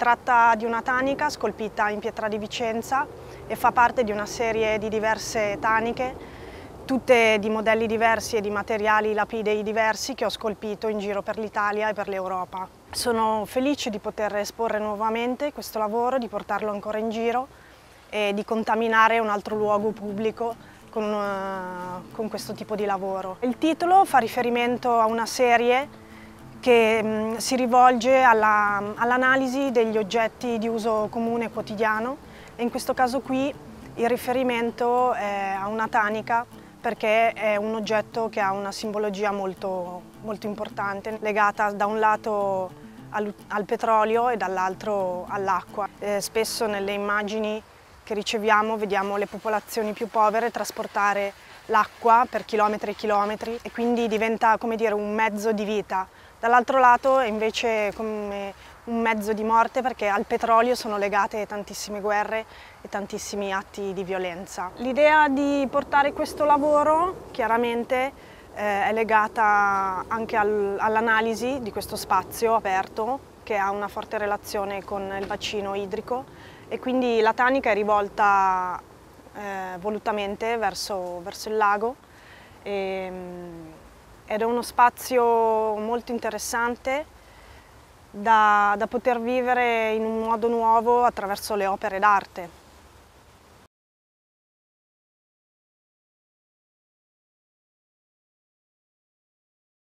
tratta di una tanica scolpita in pietra di Vicenza e fa parte di una serie di diverse taniche, tutte di modelli diversi e di materiali lapidei diversi che ho scolpito in giro per l'Italia e per l'Europa. Sono felice di poter esporre nuovamente questo lavoro, di portarlo ancora in giro e di contaminare un altro luogo pubblico con, uh, con questo tipo di lavoro. Il titolo fa riferimento a una serie che mh, mm, si rivolge all'analisi all degli oggetti di uso comune quotidiano e in questo caso qui il riferimento è eh, a una tanica perché è un oggetto che ha una simbologia molto, molto importante legata da un lato al, al petrolio e dall'altro all'acqua. Eh, spesso nelle immagini che riceviamo vediamo le popolazioni più povere trasportare l'acqua per chilometri e chilometri e quindi diventa come dire un mezzo di vita Dall'altro lato è invece come un mezzo di morte perché al petrolio sono legate tantissime guerre e tantissimi atti di violenza. L'idea di portare questo lavoro chiaramente eh, è legata anche al, all'analisi di questo spazio aperto che ha una forte relazione con il bacino idrico e quindi la tanica è rivolta eh, volutamente verso, verso, il lago. E, ehm, ed è uno spazio molto interessante da, da poter vivere in un modo nuovo attraverso le opere d'arte.